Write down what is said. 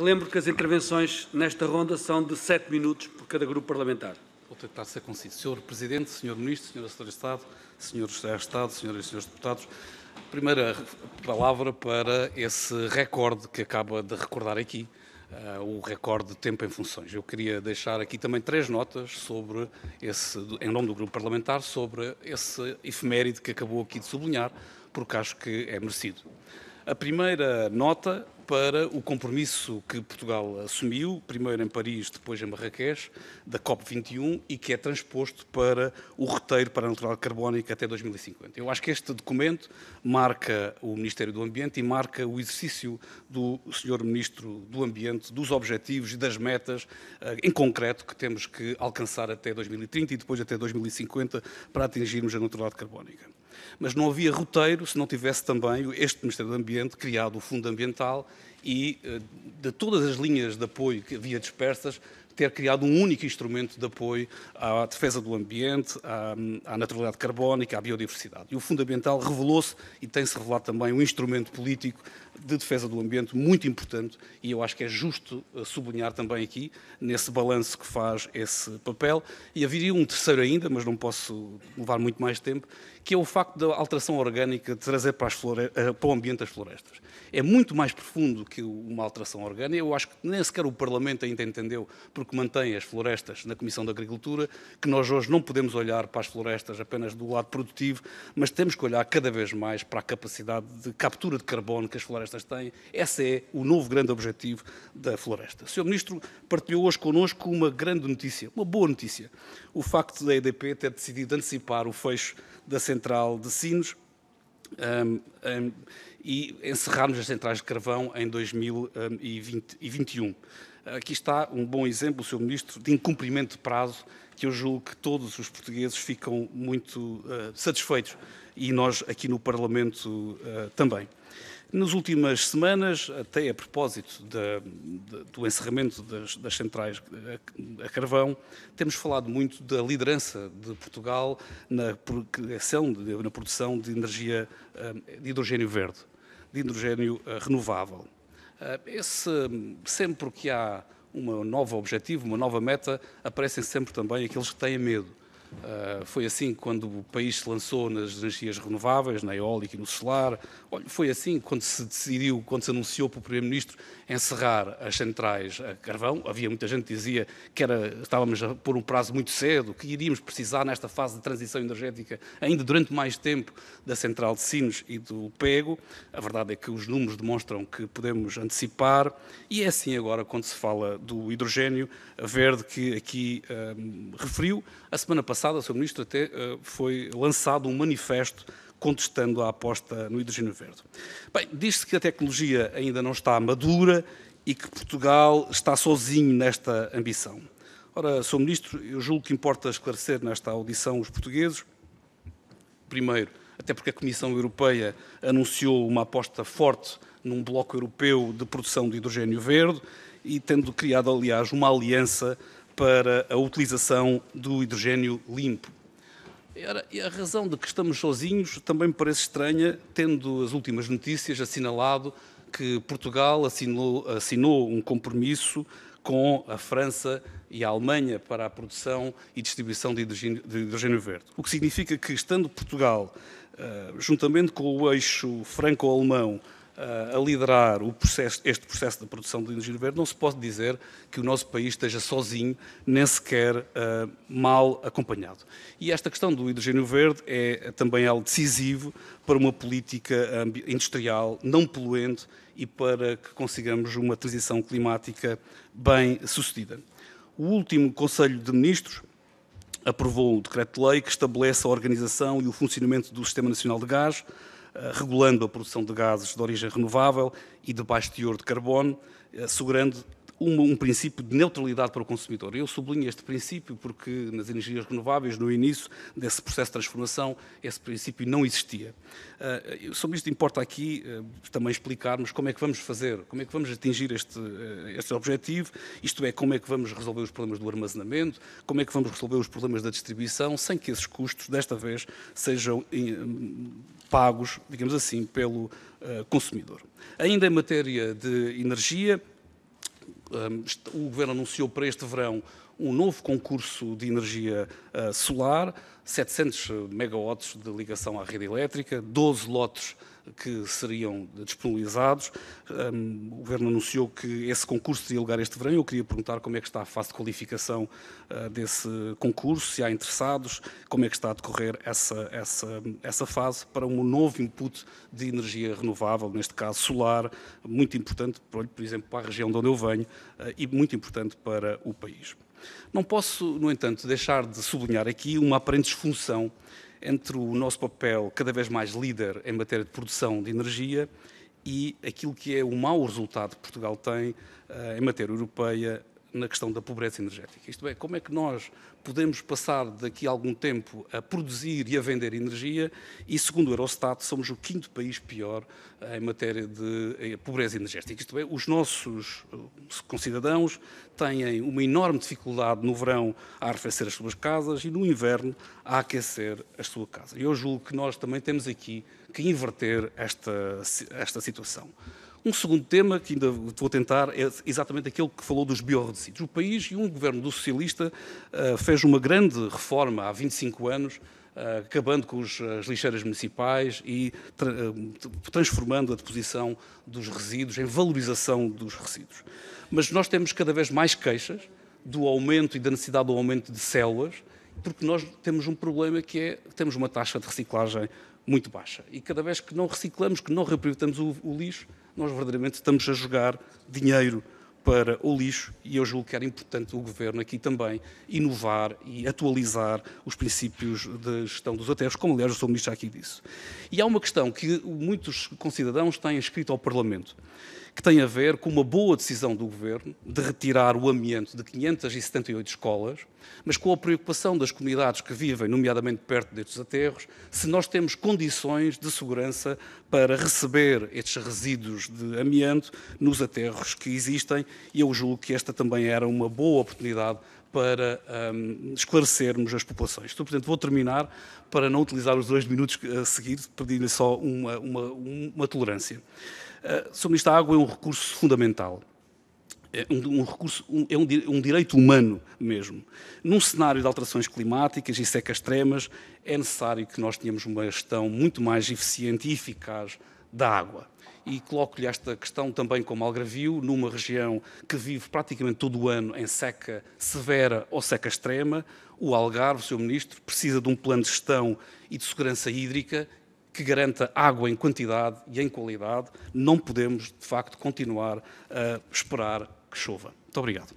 Relembro que as intervenções nesta ronda são de sete minutos por cada grupo parlamentar. Vou tentar ser conciso. Senhor Presidente, Senhor Ministro, Senhor Secretária de Estado, Senhores Secretários de Estado, Senhoras e Senhores Deputados, primeira palavra para esse recorde que acaba de recordar aqui, uh, o recorde de tempo em funções. Eu queria deixar aqui também três notas sobre esse, em nome do grupo parlamentar, sobre esse efeméride que acabou aqui de sublinhar, porque acho que é merecido. A primeira nota para o compromisso que Portugal assumiu, primeiro em Paris, depois em Marrakech, da COP21, e que é transposto para o roteiro para a neutralidade carbónica até 2050. Eu acho que este documento marca o Ministério do Ambiente e marca o exercício do Sr. Ministro do Ambiente, dos objetivos e das metas eh, em concreto que temos que alcançar até 2030 e depois até 2050 para atingirmos a neutralidade carbónica mas não havia roteiro se não tivesse também este Ministério do Ambiente criado o Fundo Ambiental e eh, de todas as linhas de apoio que havia dispersas, ter criado um único instrumento de apoio à defesa do ambiente, à, à naturalidade carbónica, à biodiversidade. E o Fundo Ambiental revelou-se e tem-se revelado também um instrumento político de defesa do ambiente muito importante e eu acho que é justo eh, sublinhar também aqui, nesse balanço que faz esse papel. E haveria um terceiro ainda, mas não posso levar muito mais tempo, que é o facto da alteração orgânica trazer para, eh, para o ambiente as florestas. É muito mais profundo que uma alteração orgânica. Eu acho que nem sequer o Parlamento ainda entendeu, porque mantém as florestas na Comissão da Agricultura, que nós hoje não podemos olhar para as florestas apenas do lado produtivo, mas temos que olhar cada vez mais para a capacidade de captura de carbono que as florestas florestas têm. Esse é o novo grande objetivo da floresta. O Sr. Ministro partilhou hoje connosco uma grande notícia, uma boa notícia. O facto da EDP ter decidido antecipar o fecho da central de Sinos um, um, e encerrarmos as centrais de carvão em 2021. Hum, aqui está um bom exemplo, Sr. Ministro, de incumprimento de prazo que eu julgo que todos os portugueses ficam muito uh, satisfeitos e nós aqui no Parlamento uh, também. Nas últimas semanas, até a propósito da, da, do encerramento das, das centrais a, a, carvão, temos falado muito da liderança de Portugal na, criação, na produção de energia eh, de hidrogênio verde, de hidrogênio eh, renovável. Eh, esse, sempre que há um novo objetivo, uma nova meta, aparecem sempre também aqueles que têm medo. Uh, foi assim quando o país se lançou nas energias renováveis, na eólica e no solar. Olha, foi assim quando se decidiu, quando se anunciou para o Primeiro-Ministro encerrar as centrais a carvão. Havia muita gente que dizia que era, estávamos a pôr um prazo muito cedo, que iríamos precisar, nesta fase de transição energética, ainda durante mais tempo, da central de Sinos e do Pego. A verdade é que os números demonstram que podemos antecipar. E é assim agora quando se fala do hidrogênio verde que aqui um, ah, referiu. A semana passada, passada, o Sr. Ministro até eh, foi lançado um manifesto contestando a aposta no hidrogênio verde. Bem, diz-se que a tecnologia ainda não está madura e que Portugal está sozinho nesta ambição. Ora, Sr. Ministro, eu julgo que importa esclarecer nesta audição os portugueses. Primeiro, até porque a Comissão Europeia anunciou uma aposta forte num bloco europeu de produção de hidrogênio verde e tendo criado, aliás, uma aliança para a utilização do hidrogênio limpo. E a razão de que estamos sozinhos também me parece estranha, tendo as últimas notícias assinalado que Portugal assinou, assinou um compromisso com a França e a Alemanha para a produção e distribuição de hidrogênio, de hidrogênio verde. O que significa que, estando Portugal, eh, juntamente com o eixo franco-alemão, eh, a liderar processo, este processo de produção de energia verde, não se pode dizer que o nosso país esteja sozinho, nem sequer uh, mal acompanhado. E esta questão do hidrogênio verde é também algo decisivo para uma política industrial não poluente e para que consigamos uma transição climática bem sucedida. O último Conselho de Ministros aprovou um decreto-lei que estabelece a organização e o funcionamento do Sistema Nacional de Gás, eh, regulando a produção de gases de origem renovável e de baixo teor de carbono, eh, assegurando um, um, princípio de neutralidade para o consumidor. Eu sublinho este princípio porque nas energias renováveis, no início desse processo de transformação, esse princípio não existia. Uh, sobre isto importa aqui uh, também explicarmos como é que vamos fazer, como é que vamos atingir este, uh, este objetivo, isto é, como é que vamos resolver os problemas do armazenamento, como é que vamos resolver os problemas da distribuição, sem que esses custos, desta vez, sejam in, pagos, digamos assim, pelo consumidor. Ainda em matéria de energia, o Governo anunciou para este verão um novo concurso de energia ah, solar, 700 megawatts de ligação à rede elétrica, 12 lotes que seriam disponibilizados. Um, o Governo anunciou que esse concurso teria lugar este verão. Eu queria perguntar como é que está a fase de qualificação uh, desse concurso, se há interessados, como é que está a decorrer essa, essa, essa fase para um novo input de energia renovável, neste caso solar, muito importante, por exemplo, para a região de onde eu venho uh, e muito importante para o país. Não posso, no entanto, deixar de sublinhar aqui uma aparente disfunção entre o nosso papel cada vez mais líder em matéria de produção de energia e aquilo que é o mau resultado que Portugal tem eh, em matéria europeia na questão da pobreza energética. Isto é, como é que nós podemos passar daqui a algum tempo a produzir e a vender energia e, segundo o Eurostat, somos o quinto país pior eh, em matéria de eh, pobreza energética. Isto é, os nossos eh, concidadãos têm uma enorme dificuldade no verão a arrefecer as suas casas e no inverno a aquecer a sua casa. Eu julgo que nós também temos aqui que inverter esta, esta situação. Um segundo tema que ainda vou tentar é exatamente aquele que falou dos biorredicidos. O país e um governo do socialista eh, fez uma grande reforma há 25 anos eh, acabando com as lixeiras municipais e eh, transformando a deposição dos resíduos em valorização dos resíduos. Mas nós temos cada vez mais queixas do aumento e da necessidade do aumento de células, porque nós temos um problema que é temos uma taxa de reciclagem muito baixa. E cada vez que não reciclamos, que não reaproveitamos o, o lixo, nós verdadeiramente estamos a jogar dinheiro para o lixo e eu julgo que era importante o Governo aqui também inovar e atualizar os princípios de gestão dos aterros, como aliás o Sr. Ministro já aqui disse. E há uma questão que muitos concidadãos têm escrito ao Parlamento, que tem a ver com uma boa decisão do Governo de retirar o amianto de 578 escolas, mas com a preocupação das comunidades que vivem, nomeadamente perto destes aterros, se nós temos condições de segurança para receber estes resíduos de amianto nos aterros que existem e eu julgo que esta também era uma boa oportunidade para um, esclarecermos as populações. Então, portanto, vou terminar para não utilizar os dois minutos a eh, seguir, perdi lhe só uma, uma, uma tolerância. Uh, eh, sobre isto, a água é um recurso fundamental. É um, um recurso, um, é um, direito humano mesmo. Num cenário de alterações climáticas e secas extremas, é necessário que nós tenhamos uma gestão muito mais eficiente e eficaz da água e coloco-lhe esta questão também como algravio, numa região que vive praticamente todo o ano em seca severa ou seca extrema, o Algarve, Sr. Ministro, precisa de um plano de gestão e de segurança hídrica que garanta água em quantidade e em qualidade. Não podemos, de facto, continuar a esperar que chova. Muito obrigado.